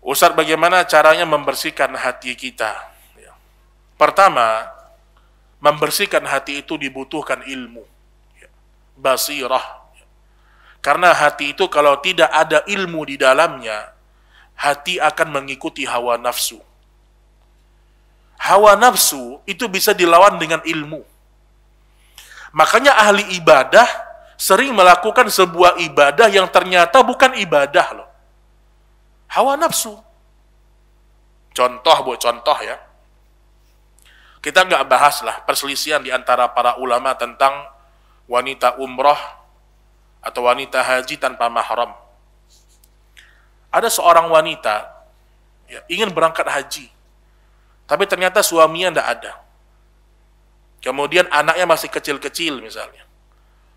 Ustadz bagaimana caranya membersihkan hati kita? Ya. Pertama, membersihkan hati itu dibutuhkan ilmu. Ya. Basirah. Ya. Karena hati itu kalau tidak ada ilmu di dalamnya, hati akan mengikuti hawa nafsu. Hawa nafsu itu bisa dilawan dengan ilmu. Makanya ahli ibadah sering melakukan sebuah ibadah yang ternyata bukan ibadah loh. Hawa nafsu. Contoh buat contoh ya. Kita nggak bahas lah perselisihan di antara para ulama tentang wanita umroh atau wanita haji tanpa mahram. Ada seorang wanita ya, ingin berangkat haji, tapi ternyata suaminya tidak ada. Kemudian anaknya masih kecil-kecil misalnya.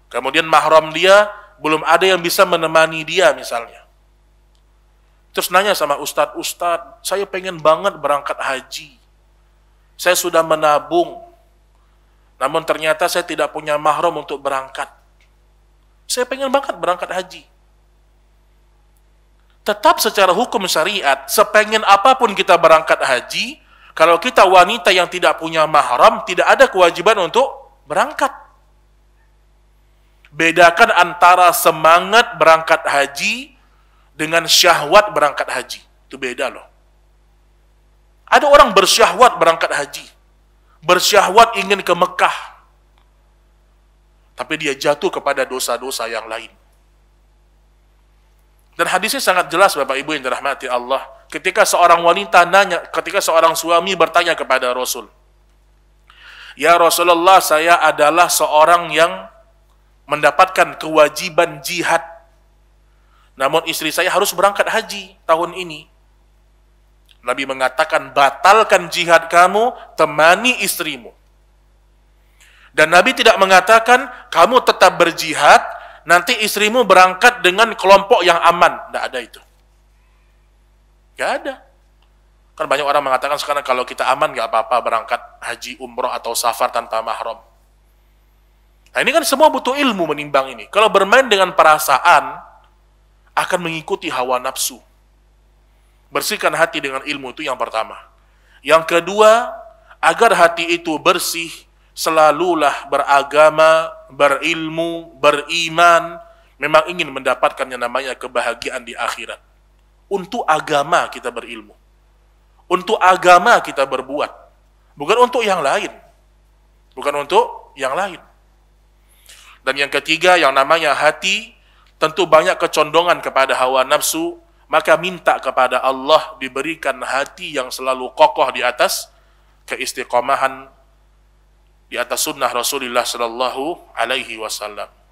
Kemudian mahram dia belum ada yang bisa menemani dia misalnya. Terus nanya sama ustadz, ustadz, saya pengen banget berangkat haji. Saya sudah menabung, namun ternyata saya tidak punya mahram untuk berangkat. Saya pengen banget berangkat haji. Tetap secara hukum syariat, sepengen apapun kita berangkat haji, kalau kita wanita yang tidak punya mahram, tidak ada kewajiban untuk berangkat. Bedakan antara semangat berangkat haji dengan syahwat berangkat haji. Itu beda loh. Ada orang bersyahwat berangkat haji. Bersyahwat ingin ke Mekah. Tapi dia jatuh kepada dosa-dosa yang lain. Dan hadisnya sangat jelas Bapak Ibu yang dirahmati Allah. Ketika seorang wanita nanya, ketika seorang suami bertanya kepada Rasul. Ya Rasulullah, saya adalah seorang yang mendapatkan kewajiban jihad namun istri saya harus berangkat haji tahun ini. Nabi mengatakan, batalkan jihad kamu, temani istrimu. Dan Nabi tidak mengatakan, kamu tetap berjihad, nanti istrimu berangkat dengan kelompok yang aman. Tidak ada itu. Tidak ada. Kan banyak orang mengatakan sekarang kalau kita aman gak apa-apa berangkat haji, umroh, atau safar tanpa mahram. Nah ini kan semua butuh ilmu menimbang ini. Kalau bermain dengan perasaan, akan mengikuti hawa nafsu. Bersihkan hati dengan ilmu itu yang pertama. Yang kedua, agar hati itu bersih, selalulah beragama, berilmu, beriman, memang ingin mendapatkan yang namanya kebahagiaan di akhirat. Untuk agama kita berilmu. Untuk agama kita berbuat. Bukan untuk yang lain. Bukan untuk yang lain. Dan yang ketiga, yang namanya hati tentu banyak kecondongan kepada hawa nafsu, maka minta kepada Allah diberikan hati yang selalu kokoh di atas keistiqomahan di atas sunnah Rasulullah Sallallahu Alaihi Wasallam.